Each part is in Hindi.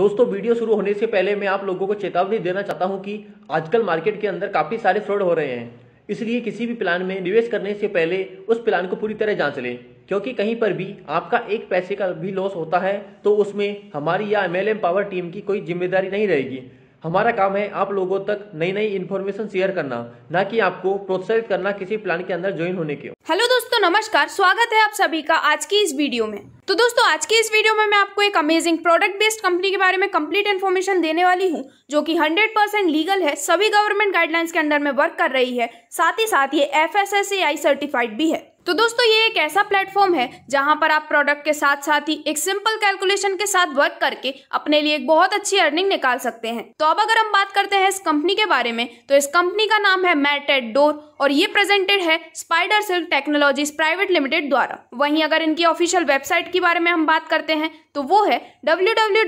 दोस्तों वीडियो शुरू होने से पहले मैं आप लोगों को चेतावनी देना चाहता हूं कि आजकल मार्केट के अंदर काफ़ी सारे फ्रॉड हो रहे हैं इसलिए किसी भी प्लान में निवेश करने से पहले उस प्लान को पूरी तरह जांच लें क्योंकि कहीं पर भी आपका एक पैसे का भी लॉस होता है तो उसमें हमारी या एम पावर टीम की कोई जिम्मेदारी नहीं रहेगी हमारा काम है आप लोगों तक नई नई इन्फॉर्मेशन शेयर करना ना कि आपको प्रोत्साहित करना किसी प्लान के अंदर ज्वाइन होने के हेलो दोस्तों नमस्कार स्वागत है आप सभी का आज की इस वीडियो में तो दोस्तों आज की इस वीडियो में मैं आपको एक अमेजिंग प्रोडक्ट बेस्ड कंपनी के बारे में कंप्लीट इन्फॉर्मेशन देने वाली हूँ जो कि 100% लीगल है सभी गवर्नमेंट गाइडलाइंस के अंडर में वर्क कर रही है साथ ही साथ ये एफ सर्टिफाइड भी है तो दोस्तों ये एक ऐसा प्लेटफॉर्म है जहां पर आप प्रोडक्ट के साथ साथ ही एक सिंपल कैलकुलेशन के साथ वर्क करके अपने लिए एक बहुत अच्छी अर्निंग निकाल सकते हैं तो अब अगर हम बात करते हैं इस कंपनी के बारे में तो इस कंपनी का नाम है मैटेड डोर और ये प्रेजेंटेड है spider silk technologies private limited द्वारा वहीं अगर इनकी ऑफिशियल वेबसाइट के बारे में हम बात करते हैं तो वो है www.matteddor.in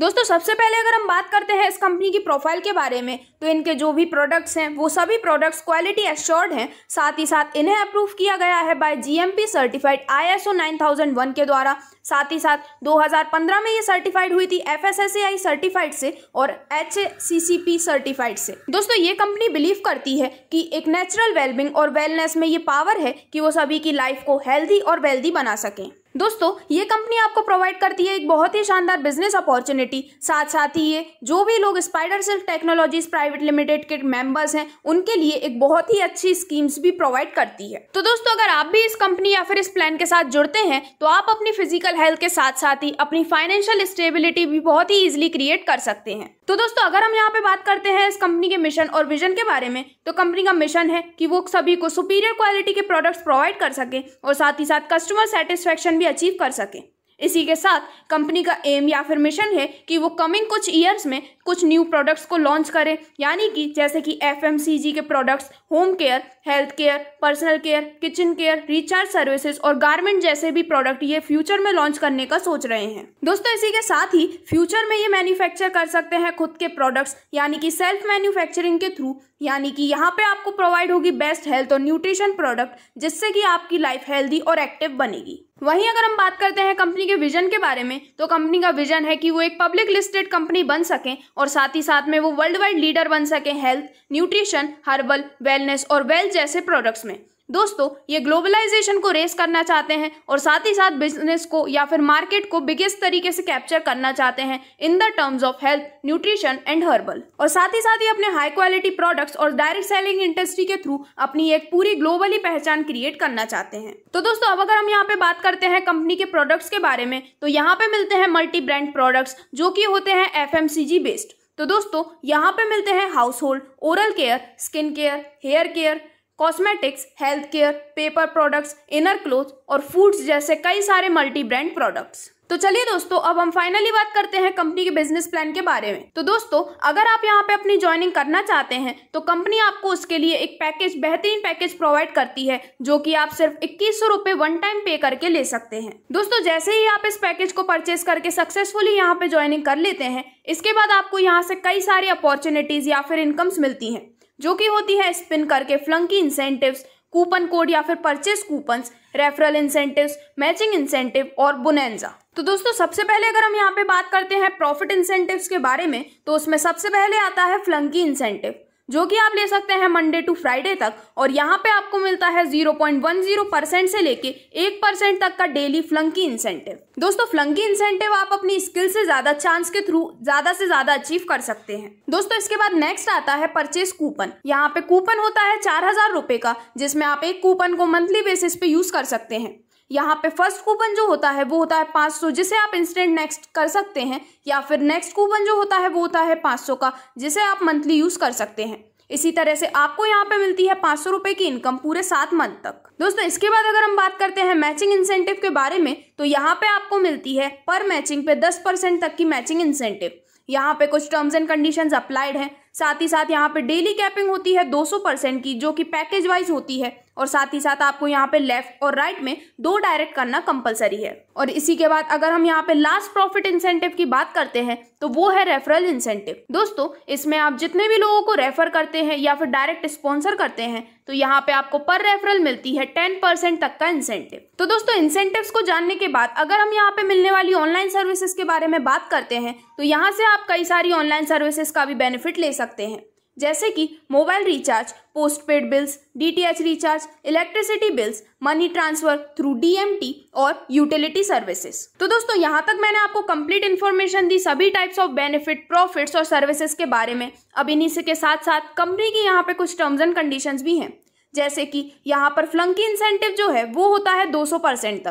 दोस्तों सबसे पहले अगर हम बात करते हैं इस कंपनी की प्रोफाइल के बारे में तो इनके जो भी प्रोडक्ट्स हैं वो सभी प्रोडक्ट्स क्वालिटी एश्योर्ड हैं साथ साथ ही साथ इन्हें अप्रूव किया गया है बाय जीएमपी सर्टिफाइड आईएसओ 9001 के द्वारा साथ ही साथ 2015 में ये सर्टिफाइड हुई थी एफएसएसएआई सर्टिफाइड से और एचसीसीपी सर्टिफाइड से दोस्तों ये कंपनी बिलीव करती है कि एक नेचुरल वेलबिंग और वेलनेस में ये पावर है कि वो सभी की लाइफ को हेल्दी और वेल्दी बना सकें दोस्तों ये कंपनी आपको प्रोवाइड करती है एक बहुत ही शानदार बिजनेस अपॉर्चुनिटी साथ साथ ही ये जो भी लोग spider silk technologies private limited के मेंबर्स हैं उनके लिए एक बहुत ही अच्छी स्कीम्स भी प्रोवाइड करती है तो दोस्तों अगर आप भी इस कंपनी या फिर इस प्लान के साथ जुड़ते हैं तो आप अपनी फिजिकल हेल्थ के साथ साथ ही अपनी फाइनेंशियल स्टेबिलिटी भी बहुत ही इजिली क्रिएट कर सकते हैं तो दोस्तों अगर हम यहाँ पे बात करते हैं इस कंपनी के मिशन और विजन के बारे में तो कंपनी का मिशन है कि वो सभी को सुपीरियर क्वालिटी के प्रोडक्ट्स प्रोवाइड कर सके और साथ ही साथ कस्टमर सेटिस्फेक्शन भी अचीव कर सके इसी के साथ कंपनी का एम या फिर मिशन है कि वो कमिंग कुछ ईयर्स में कुछ न्यू प्रोडक्ट्स को लॉन्च करें यानी कि जैसे कि F K products home care health care personal care kitchen care recharge services और गारमेंट जैसे भी प्रोडक्ट ये फ्यूचर में लॉन्च करने का सोच रहे हैं दोस्तों इसी के साथ ही फ्यूचर में ये मैन्युफैक्चर कर सकते हैं खुद के प्रोडक्ट्स यानी कि सेल्फ मैन्युफैक्चरिंग के थ्रू यानी कि यहाँ पे आपको प्रोवाइड होगी बेस्ट हेल्थ और न्यूट्रिशन प्रोडक्ट जिससे कि आपकी लाइफ हेल्दी और एक्टिव बनेगी वहीं अगर हम बात करते हैं कंपनी के विजन के बारे में तो कंपनी का विजन है कि वो एक पब्लिक लिस्टेड कंपनी बन सकें और साथ ही साथ में वो वर्ल्ड वाइड लीडर बन सकें हेल्थ न्यूट्रिशन हर्बल वेलनेस और वेल्थ जैसे प्रोडक्ट्स में दोस्तों ये ग्लोबलाइजेशन को रेस करना चाहते हैं और साथ ही साथ बिजनेस को या फिर मार्केट को बिगेस्ट तरीके से कैप्चर करना चाहते हैं in the terms of health nutrition and herbal और साथ ही साथ ये अपने हाई क्वालिटी प्रोडक्ट्स और डायरेक्ट सेलिंग इंडस्ट्री के थ्रू अपनी एक पूरी ग्लोबली पहचान क्रिएट करना चाहते हैं तो दोस्तों अब अगर हम यहाँ पे बात करते हैं कंपनी के प्रोडक्ट्स के बारे में तो यहाँ पे मिलते हैं मल्टी ब्रांड प्रोडक्ट्स जो कि होते हैं एफ बेस्ड तो दोस्तों यहाँ पे मिलते हैं household oral care skin care hair care cosmetics health care paper products inner cloth और फूड्स जैसे कई सारे मल्टी ब्रांड प्रोडक्ट्स तो चलिए दोस्तों अब हम फाइनली बात करते हैं कंपनी के बिजनेस प्लान के बारे में तो दोस्तों अगर आप यहाँ पे अपनी ज्वाइनिंग करना चाहते हैं तो कंपनी आपको उसके लिए एक पैकेज बेहतरीन पैकेज प्रोवाइड करती है जो कि आप सिर्फ इक्कीस सौ रुपए वन टाइम पे करके ले सकते हैं दोस्तों जैसे ही आप इस पैकेज को परचेज करके सक्सेसफुली यहाँ पे ज्वाइनिंग कर लेते हैं इसके बाद आपको यहाँ से कई सारी अपॉर्चुनिटीज या फिर इनकम्स मिलती है जो कि होती है स्पिन करके फ्लंकी इंसेंटिव्स कूपन कोड या फिर purchase coupons referral incentives matching incentive और बुनेंजा तो दोस्तों सबसे पहले अगर हम यहाँ पे बात करते हैं प्रॉफिट इंसेंटिव्स के बारे में तो उसमें सबसे पहले आता है फ्लंकी इंसेंटिव जो कि आप ले सकते हैं मंडे टू फ्राइडे तक और यहाँ पे आपको मिलता है 0.10 परसेंट से लेके एक परसेंट तक का डेली फ्लंकी इंसेंटिव दोस्तों फ्लंकी इंसेंटिव आप अपनी स्किल से ज्यादा चांस के थ्रू ज्यादा से ज्यादा अचीव कर सकते हैं दोस्तों इसके बाद नेक्स्ट आता है परचेज कूपन यहाँ पे कूपन होता है चार हजार रुपए का जिसमें आप एक कूपन को मंथली बेसिस पे यूज कर सकते हैं यहाँ पे फर्स्ट कूपन जो होता है वो होता है पाँच सौ जिसे आप इंस्टेंट नेक्स्ट कर सकते हैं या फिर नेक्स्ट कूपन जो होता है वो होता है पाँच सौ का जिसे आप मंथली यूज़ कर सकते हैं इसी तरह से आपको यहाँ पे मिलती है पाँच सौ रुपये की इनकम पूरे सात मंथ तक दोस्तों इसके बाद अगर हम बात करते हैं मैचिंग इंसेंटिव के बारे में तो यहाँ पे आपको मिलती है पर मैचिंग पे दस परसेंट तक की मैचिंग इंसेंटिव यहाँ पे कुछ टर्म्स एंड कंडीशंस अप्लाइड हैं साथ ही साथ यहाँ पे डेली कैपिंग होती है 200 परसेंट की जो कि पैकेज वाइज होती है और साथ ही साथ आपको यहाँ पे लेफ्ट और राइट में दो डायरेक्ट करना कंपलसरी है और इसी के बाद अगर हम यहाँ पे लास्ट प्रॉफिट इंसेंटिव की बात करते हैं तो वो है रेफरल इंसेंटिव दोस्तों इसमें आप जितने भी लोगों को रेफर करते हैं या फिर डायरेक्ट स्पॉन्सर करते हैं तो यहाँ पे आपको पर रेफरल मिलती है टेन परसेंट तक का इंसेंटिव तो दोस्तों इंसेंटिव को जानने के बाद अगर हम यहाँ पे मिलने वाली ऑनलाइन सर्विसेज के बारे में बात करते हैं तो यहाँ से आप कई सारी ऑनलाइन सर्विसेज का भी बेनिफिट ले सकते सकते हैं जैसे कि mobile recharge postpaid bills DTH recharge electricity bills money transfer through DMT और यूटिलिटी सर्विसेज तो दोस्तों यहाँ तक मैंने आपको कंप्लीट इन्फॉर्मेशन दी सभी टाइप्स ऑफ बेनिफिट प्रॉफिट्स और सर्विसेज के बारे में अब इन्हीं के साथ साथ कंपनी की यहाँ पे कुछ टर्म्स एंड कंडीशन भी हैं जैसे कि यहाँ पर फ्लंकी इंसेंटिव जो है वो होता है दो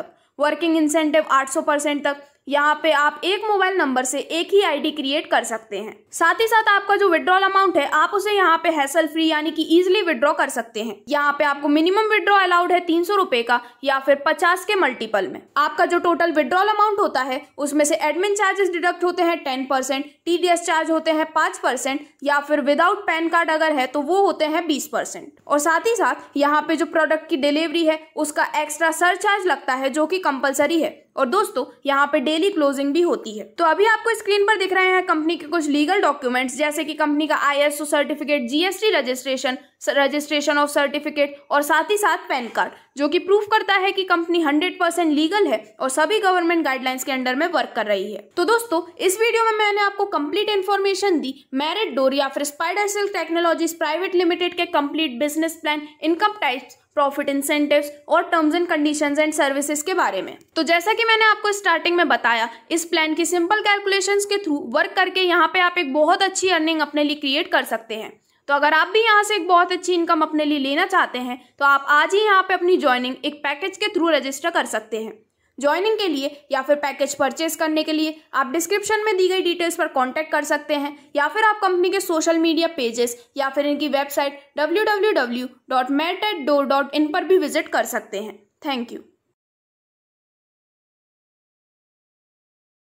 तक वर्किंग इंसेंटिव आठ तक यहाँ पे आप एक मोबाइल नंबर से एक ही आईडी क्रिएट कर सकते हैं साथ ही साथ आपका जो विड्रॉल अमाउंट है आप उसे यहाँ पे हैसल फ्री यानी कि इजिली विड्रॉ कर सकते हैं यहाँ पे आपको मिनिमम विड्रॉ अलाउड है तीन सौ रुपए का या फिर पचास के मल्टीपल में आपका जो टोटल विड्रॉल अमाउंट होता है उसमें से एडमिन चार्जेस डिडक्ट होते हैं टेन परसेंट टीडीएस चार्ज होते हैं पांच परसेंट या फिर विदाउट पैन कार्ड अगर है तो वो होते हैं बीस परसेंट और साथ ही साथ यहाँ पे जो प्रोडक्ट की डिलीवरी है उसका एक्स्ट्रा सर लगता है जो की कम्पल्सरी है और दोस्तों यहाँ पे डेली क्लोजिंग भी होती है तो अभी आपको स्क्रीन पर दिख रहे हैं कंपनी के कुछ लीगल डॉक्यूमेंट्स जैसे कि कंपनी का ISO certificate GST registration registration of certificate और साथ ही साथ पैन कार्ड जो कि प्रूफ करता है कि कंपनी 100% लीगल है और सभी गवर्नमेंट गाइडलाइंस के अंडर में वर्क कर रही है तो दोस्तों इस वीडियो में मैंने आपको कंप्लीट इन्फॉर्मेशन दी मैरिट डोर या फिर spider silk technologies private limited के complete business plan income types profit incentives और terms and conditions and services के बारे में तो जैसा कि मैंने आपको स्टार्टिंग में बताया इस प्लान की सिंपल कैलकुलेशंस के थ्रू वर्क करके यहाँ पे आप एक बहुत अच्छी अर्निंग अपने लिए क्रिएट कर सकते हैं तो अगर आप भी यहाँ से एक बहुत अच्छी इनकम अपने लिए लेना चाहते हैं तो आप आज ही यहाँ पे अपनी ज्वाइनिंग एक पैकेज के थ्रू रजिस्टर कर सकते हैं ज्वाइनिंग के लिए या फिर पैकेज परचेज करने के लिए आप डिस्क्रिप्शन में दी गई डिटेल्स पर कॉन्टैक्ट कर सकते हैं या फिर आप कंपनी के सोशल मीडिया पेजेस या फिर इनकी वेबसाइट डब्ल्यू पर भी विजिट कर सकते हैं थैंक यू